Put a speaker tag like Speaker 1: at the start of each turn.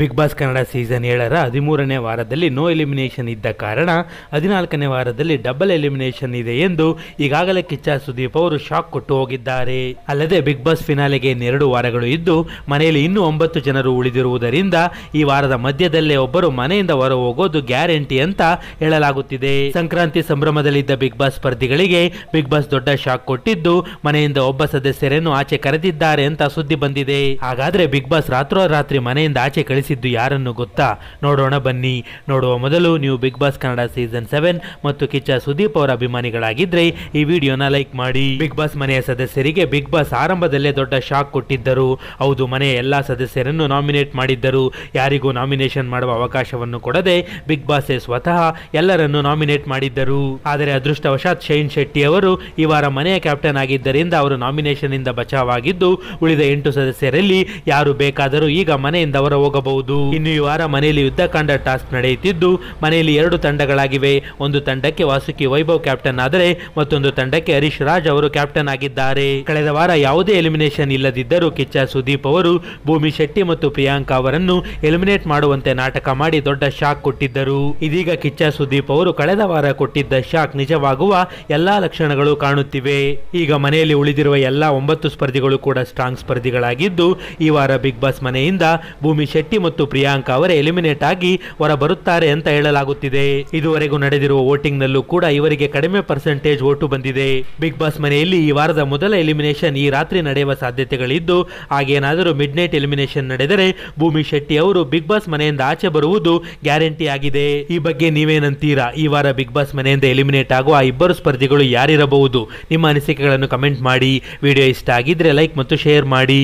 Speaker 1: big Boss Kannada season ಏಳರ ಹದಿಮೂರನೇ ವಾರದಲ್ಲಿ ನೋ ಎಲಿಮಿನೇಷನ್ ಇದ್ದ ಕಾರಣ ಹದಿನಾಲ್ಕನೇ ವಾರದಲ್ಲಿ ಡಬಲ್ ಎಲಿಮಿನೇಷನ್ ಇದೆ ಎಂದು ಈಗಾಗಲೇ ಕಿಚ್ಚ ಸುದೀಪ್ ಅವರು ಶಾಕ್ ಕೊಟ್ಟು ಹೋಗಿದ್ದಾರೆ ಅಲ್ಲದೆ ಬಿಗ್ ಬಾಸ್ ಫಿನಾಲೆಗೆ ಇನ್ನೆರಡು ವಾರಗಳು ಇದ್ದು ಮನೆಯಲ್ಲಿ ಇನ್ನೂ ಒಂಬತ್ತು ಜನರು ಉಳಿದಿರುವುದರಿಂದ ಈ ವಾರದ ಮಧ್ಯದಲ್ಲೇ ಒಬ್ಬರು ಮನೆಯಿಂದ ಹೊರ ಹೋಗೋದು ಗ್ಯಾರಂಟಿ ಅಂತ ಹೇಳಲಾಗುತ್ತಿದೆ ಸಂಕ್ರಾಂತಿ ಸಂಭ್ರಮದಲ್ಲಿದ್ದ ಬಿಗ್ ಬಾಸ್ ಸ್ಪರ್ಧಿಗಳಿಗೆ ಬಿಗ್ ಬಾಸ್ ದೊಡ್ಡ ಶಾಕ್ ಕೊಟ್ಟಿದ್ದು ಮನೆಯಿಂದ ಒಬ್ಬ ಸದಸ್ಯರನ್ನು ಆಚೆ ಕರೆದಿದ್ದಾರೆ ಅಂತ ಸುದ್ದಿ ಬಂದಿದೆ ಹಾಗಾದ್ರೆ ಬಿಗ್ ಬಾಸ್ ರಾತ್ರೋರಾತ್ರಿ ಮನೆಯಿಂದ ಆಚೆ ಕಳಿಸಿ ಗೆಲ್ಲಿಸಿದ್ದು ಯಾರನ್ನು ಗೊತ್ತಾ ನೋಡೋಣ ಬನ್ನಿ ನೋಡುವ ಮೊದಲು ನೀವು Bigg Boss Kannada season seven ಮತ್ತು ಕಿಚ್ಚ ಸುದೀಪ್ ಅವರ ಅಭಿಮಾನಿಗಳಾಗಿದ್ರೆ ಈ ವಿಡಿಯೋನ ಲೈಕ್ ಮಾಡಿ ಬಿಗ್ ಬಾಸ್ ಮನೆಯ ಸದಸ್ಯರಿಗೆ ಬಿಗ್ ಬಾಸ್ ಆರಂಭದಲ್ಲೇ ದೊಡ್ಡ ಶಾಕ್ ಕೊಟ್ಟಿದ್ದರು ಹೌದು ಮನೆಯ ಎಲ್ಲಾ ಸದಸ್ಯರನ್ನು ನಾಮಿನೇಟ್ ಮಾಡಿದ್ದರು ಯಾರಿಗೂ ನಾಮಿನೇಷನ್ ಮಾಡುವ ಅವಕಾಶವನ್ನು ಕೊಡದೆ ಬಿಗ್ ಬಾಸ್ ಸ್ವತಃ ಎಲ್ಲರನ್ನು ನಾಮಿನೇಟ್ ಮಾಡಿದ್ದರು ಆದರೆ ಅದೃಷ್ಟವಶಾತ್ ಶೈನ್ ಶೆಟ್ಟಿ ಅವರು ಈ ವಾರ ಮನೆಯ ಕ್ಯಾಪ್ಟನ್ ಆಗಿದ್ದರಿಂದ ಅವರು ನಾಮಿನೇಷನ್ ಇಂದ ಬಚಾವಾಗಿದ್ದು ಉಳಿದ ಎಂಟು ಸದಸ್ಯರಲ್ಲಿ ಯಾರು ಬೇಕಾದರೂ ಈಗ ಮನೆಯಿಂದ ಹೊರ ಹೋಗಬಹುದು ಇನ್ನು ಈ ವಾರ ಮನೆಯಲ್ಲಿ ಯುದ್ಧಕಾಂಡ ಟಾಸ್ಕ್ ನಡೆಯುತ್ತಿದ್ದು ಮನೆಯಲ್ಲಿ ಎರಡು ತಂಡಗಳಾಗಿವೆ ಒಂದು ತಂಡಕ್ಕೆ ವಾಸುಕಿ ವೈಭವ್ ಕ್ಯಾಪ್ಟನ್ ಆದರೆ ಮತ್ತೊಂದು ತಂಡಕ್ಕೆ ಹರೀಶ್ ರಾಜ್ ಅವರು ಕ್ಯಾಪ್ಟನ್ ಆಗಿದ್ದಾರೆ ಕಳೆದ ವಾರ ಯಾವುದೇ ಎಲಿಮಿನೇಷನ್ ಇಲ್ಲದಿದ್ದರೂ ಕಿಚ್ಚ ಸುದೀಪ್ ಅವರು ಭೂಮಿ ಶೆಟ್ಟಿ ಮತ್ತು ಪ್ರಿಯಾಂಕಾ ಅವರನ್ನು ಎಲಿಮಿನೇಟ್ ಮಾಡುವಂತೆ ನಾಟಕ ಮಾಡಿ ದೊಡ್ಡ ಶಾಕ್ ಕೊಟ್ಟಿದ್ದರು ಇದೀಗ ಕಿಚ್ಚ ಸುದೀಪ್ ಅವರು ಕಳೆದ ವಾರ ಕೊಟ್ಟಿದ್ದ ಶಾಕ್ ನಿಜವಾಗುವ ಎಲ್ಲಾ ಲಕ್ಷಣಗಳು ಕಾಣುತ್ತಿವೆ ಈಗ ಮನೆಯಲ್ಲಿ ಉಳಿದಿರುವ ಎಲ್ಲಾ ಒಂಬತ್ತು ಸ್ಪರ್ಧಿಗಳು ಕೂಡ ಸ್ಟ್ರಾಂಗ್ ಸ್ಪರ್ಧಿಗಳಾಗಿದ್ದು ಈ ವಾರ ಬಿಗ್ ಬಾಸ್ ಮನೆಯಿಂದ ಭೂಮಿ ಶೆಟ್ಟಿ ಮತ್ತು ಪ್ರಿಯಾಂಕಾ ಅವರೇ ಎಲಿಮಿನೇಟ್ ಆಗಿ ಹೊರ ಬರುತ್ತಾರೆ ಅಂತ ಹೇಳಲಾಗುತ್ತಿದೆ ಇದುವರೆಗೂ ನಡೆದಿರುವ ವೋಟಿಂಗ್ ನಲ್ಲೂ ಕೂಡ ಇವರಿಗೆ ಕಡಿಮೆ ಪರ್ಸೆಂಟೇಜ್ ಓಟು ಬಂದಿದೆ ಬಿಗ್ ಬಾಸ್ ಮನೆಯಲ್ಲಿ ಈ ವಾರದ ಮೊದಲ ಎಲಿಮಿನೇಷನ್ ಈ ರಾತ್ರಿ ನಡೆಯುವ ಸಾಧ್ಯತೆಗಳಿದ್ದು ಹಾಗೇನಾದರೂ ಮಿಡ್ ನೈಟ್ ಎಲಿಮಿನೇಷನ್ ನಡೆದರೆ ಭೂಮಿ ಶೆಟ್ಟಿ ಅವರು ಬಿಗ್ ಬಾಸ್ ಮನೆಯಿಂದ ಆಚೆ ಬರುವುದು ಗ್ಯಾರಂಟಿ ಆಗಿದೆ ಈ ಬಗ್ಗೆ ನೀವೇನಂತೀರಾ ಈ ವಾರ ಬಿಗ್ ಬಾಸ್ ಮನೆಯಿಂದ ಎಲಿಮಿನೇಟ್ ಆಗುವ ಇಬ್ಬರು ಸ್ಪರ್ಧಿಗಳು ಯಾರಿರಬಹುದು ನಿಮ್ಮ ಅನಿಸಿಕೆಗಳನ್ನು ಕಮೆಂಟ್ ಮಾಡಿ ವಿಡಿಯೋ ಇಷ್ಟ ಆಗಿದ್ರೆ ಲೈಕ್ ಮತ್ತು ಶೇರ್ ಮಾಡಿ